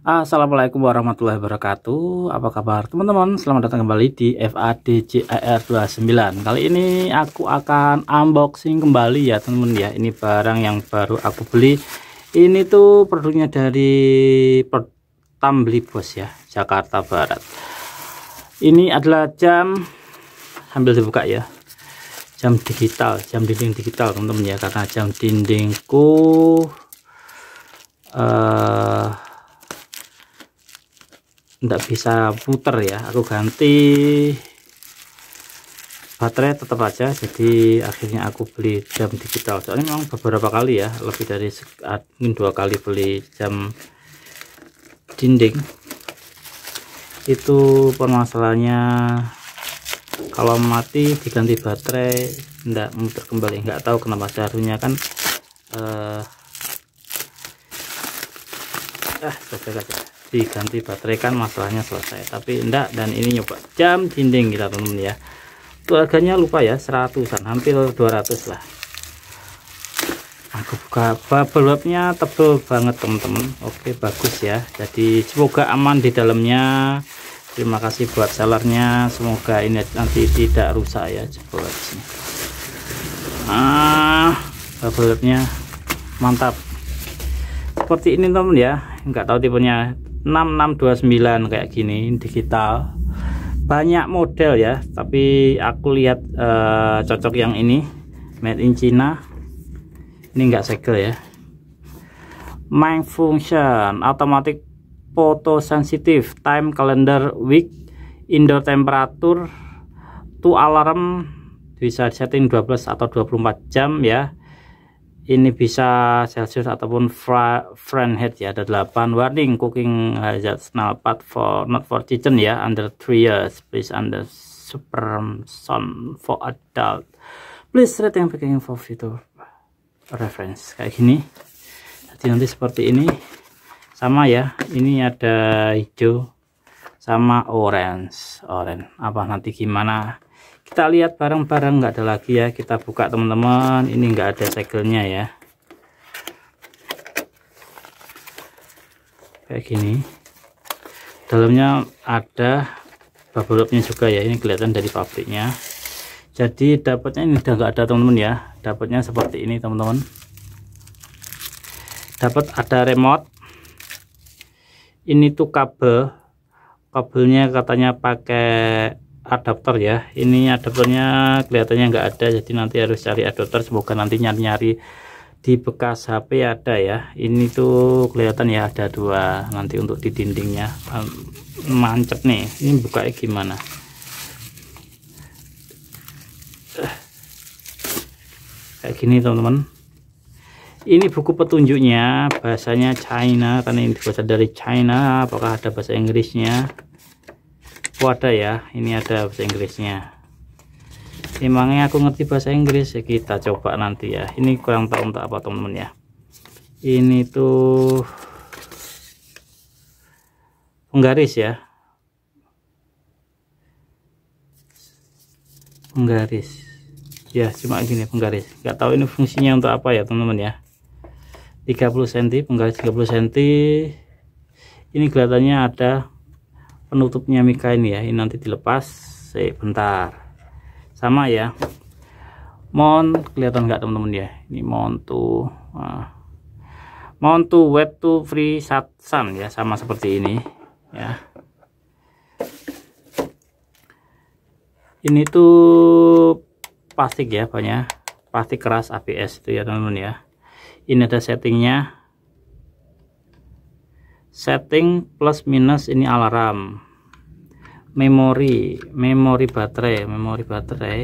Assalamualaikum warahmatullahi wabarakatuh Apa kabar teman-teman Selamat datang kembali di FADJAR29 Kali ini aku akan unboxing kembali ya teman-teman ya Ini barang yang baru aku beli Ini tuh produknya dari Pertambli, Bos ya Jakarta Barat Ini adalah jam Ambil dibuka ya Jam digital Jam dinding digital teman-teman ya Karena jam dindingku eh uh, tidak bisa puter ya aku ganti baterai tetap aja jadi akhirnya aku beli jam digital soalnya memang beberapa kali ya lebih dari admin dua kali beli jam dinding itu permasalahannya kalau mati diganti baterai tidak muter kembali nggak tahu kenapa seharusnya kan eh, ah, aja diganti baterai kan masalahnya selesai tapi enggak dan ini nyoba jam dinding kita temen ya itu harganya lupa ya seratusan hampir 200 lah aku buka bubble wrapnya tebel banget temen-temen oke bagus ya jadi semoga aman di dalamnya terima kasih buat sellernya semoga ini nanti tidak rusak ya coba sini ah bubble wrapnya mantap seperti ini temen ya enggak tahu tipenya 6629 kayak gini digital banyak model ya tapi aku lihat uh, cocok yang ini made in China ini enggak segel ya main function automatic photo sensitive time calendar week indoor temperature to alarm bisa setting 12 atau 24 jam ya ini bisa Celsius ataupun Fahrenheit ya ada 8 warning cooking hazards not for not for children ya under 3 years please under superson for adult please read yang packing for future reference kayak gini nanti nanti seperti ini sama ya ini ada hijau sama orange orange apa nanti gimana kita lihat barang-barang nggak ada lagi ya kita buka teman-teman ini nggak ada segelnya ya kayak gini dalamnya ada bubble juga ya ini kelihatan dari pabriknya jadi dapatnya ini udah nggak ada teman-teman ya dapatnya seperti ini teman-teman dapat ada remote ini tuh kabel kabelnya katanya pakai adapter ya ini adapternya kelihatannya nggak ada jadi nanti harus cari adaptor semoga nanti nyari-nyari di bekas HP ada ya ini tuh kelihatan ya ada dua nanti untuk di dindingnya mancet nih ini bukanya gimana kayak gini teman-teman ini buku petunjuknya bahasanya China karena ini bahasa dari China apakah ada bahasa Inggrisnya ada ya ini ada bahasa Inggrisnya emangnya aku ngerti bahasa Inggris ya kita coba nanti ya ini kurang tahu untuk apa temen ya ini tuh penggaris ya penggaris ya cuma gini penggaris Gak tahu ini fungsinya untuk apa ya teman-teman ya 30 cm penggaris 30 cm ini kelihatannya ada penutupnya mika ini ya ini nanti dilepas sebentar sama ya mount kelihatan enggak teman-teman ya ini mount to uh, ah. mount to wet to free sun ya sama seperti ini ya ini tuh plastik ya banyak plastik keras ABS itu ya teman-teman ya ini ada settingnya setting plus minus ini alarm memori memori baterai memori baterai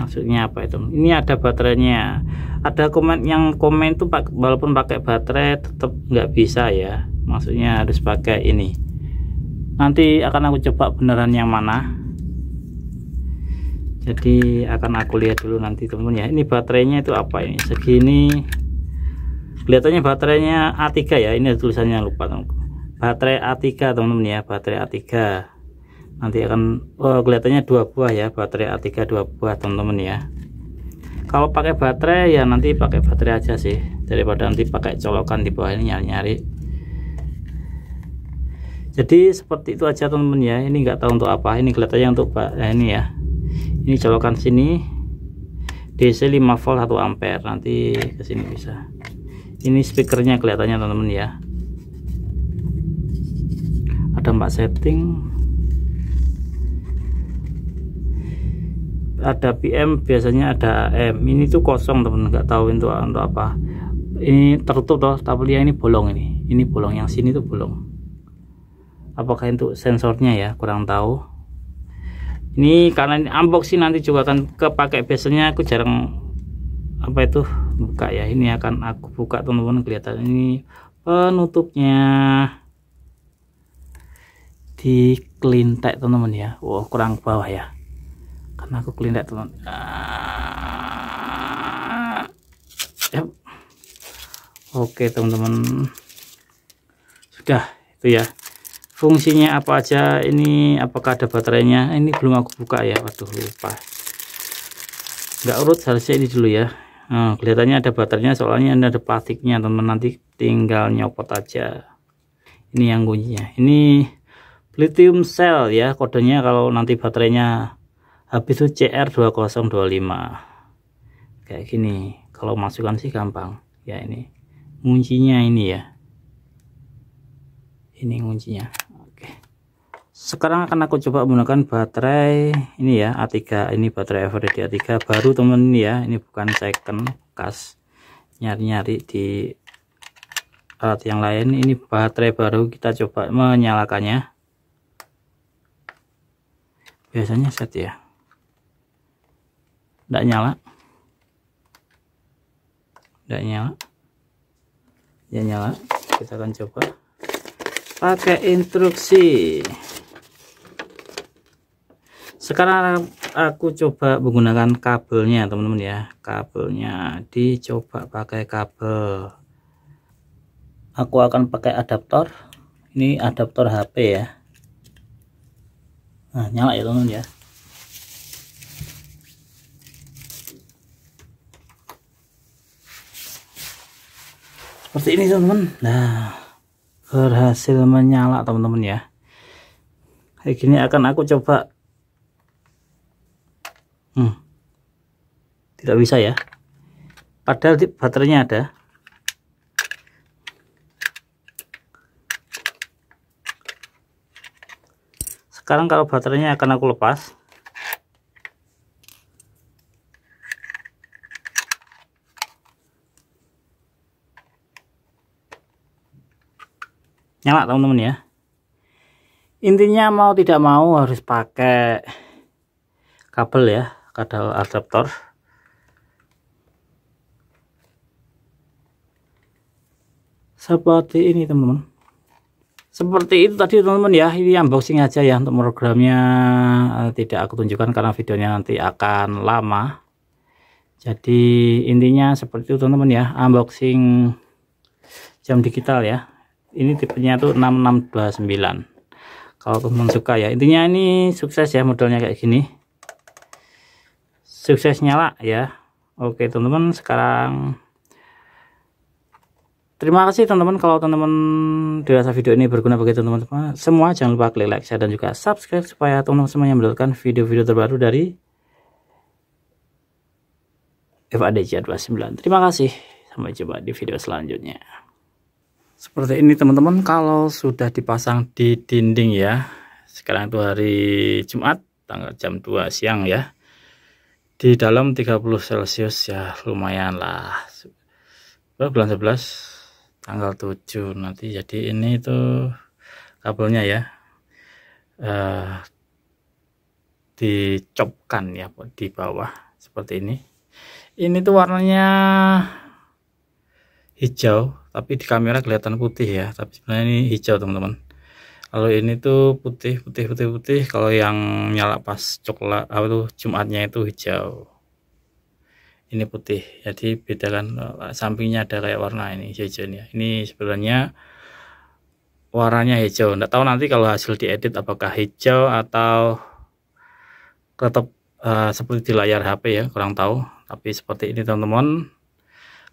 maksudnya apa itu ini ada baterainya ada komen yang komen tuh pak walaupun pakai baterai tetap nggak bisa ya maksudnya harus pakai ini nanti akan aku coba beneran yang mana jadi akan aku lihat dulu nanti temen ya ini baterainya itu apa ini segini kelihatannya baterainya A3 ya ini tulisannya lupa baterai A3 teman-teman ya baterai A3 nanti akan oh, kelihatannya dua buah ya baterai A3 dua buah teman-teman ya kalau pakai baterai ya nanti pakai baterai aja sih daripada nanti pakai colokan di bawah ini nyari-nyari jadi seperti itu aja teman-teman ya ini enggak tahu untuk apa ini kelihatannya untuk nah, ini ya ini colokan sini DC 5 volt 1 ampere nanti kesini bisa ini speakernya kelihatannya teman-teman ya ada empat setting ada PM biasanya ada M ini tuh kosong teman nggak tahu untuk untuk apa ini tertutup toh tapi ini bolong ini ini bolong yang sini tuh bolong apakah itu sensornya ya kurang tahu ini karena ini unboxing nanti juga akan kepake biasanya aku jarang apa itu buka ya ini akan aku buka teman-teman kelihatan ini penutupnya di klintek teman-teman ya wow kurang bawah ya karena aku kelintek teman ah, yep. oke teman-teman sudah itu ya fungsinya apa aja ini apakah ada baterainya ini belum aku buka ya waduh lupa nggak urut harusnya ini dulu ya Nah, kelihatannya ada baterainya soalnya ada plastiknya teman nanti tinggal nyopot aja ini yang kuncinya ini lithium cell ya kodenya kalau nanti baterainya habis itu CR2025 kayak gini kalau masukkan sih gampang ya ini kuncinya ini ya ini kuncinya sekarang akan aku coba menggunakan baterai ini ya A3 ini baterai everyday A3 baru temen ya ini bukan second kas nyari-nyari di alat yang lain ini baterai baru kita coba menyalakannya biasanya set ya tidak nyala tidak nyala ya nyala kita akan coba pakai instruksi sekarang aku coba menggunakan kabelnya teman-teman ya kabelnya dicoba pakai kabel aku akan pakai adaptor ini adaptor HP ya nah nyala ya teman-teman ya seperti ini teman-teman nah berhasil menyala teman-teman ya kayak gini akan aku coba tidak bisa ya padahal di baterainya ada sekarang kalau baterainya akan aku lepas nyala teman-teman ya intinya mau tidak mau harus pakai kabel ya kabel adaptor seperti ini teman-teman seperti itu tadi teman-teman ya ini unboxing aja ya untuk programnya eh, tidak aku tunjukkan karena videonya nanti akan lama jadi intinya seperti itu teman-teman ya unboxing jam digital ya ini tipenya tuh 6629 kalau teman-teman suka ya intinya ini sukses ya modelnya kayak gini sukses nyala ya oke teman-teman sekarang Terima kasih teman-teman kalau teman-teman dirasa video ini berguna bagi teman-teman semua. Semua jangan lupa klik like, share dan juga subscribe supaya teman-teman semuanya mendapatkan video-video terbaru dari FADJ 29. Terima kasih. Sampai jumpa di video selanjutnya. Seperti ini teman-teman kalau sudah dipasang di dinding ya. Sekarang itu hari Jumat tanggal jam 2 siang ya. Di dalam 30 Celcius ya lumayan lah. Bulan 11 tanggal 7 nanti jadi ini itu kabelnya ya eh, dicopkan ya di bawah seperti ini ini tuh warnanya hijau tapi di kamera kelihatan putih ya tapi sebenarnya ini hijau teman-teman kalau ini tuh putih putih putih putih kalau yang nyala pas coklat apa tuh Jumatnya itu hijau ini putih jadi bedakan eh, sampingnya ada kayak warna ini hijau ini ya. ini sebenarnya warnanya hijau nggak tahu nanti kalau hasil diedit apakah hijau atau tetap uh, eh, seperti di layar HP ya kurang tahu tapi seperti ini teman-teman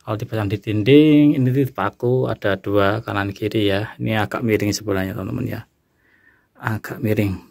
kalau dipasang di dinding ini di paku ada dua kanan kiri ya ini agak miring sebenarnya teman-teman ya agak miring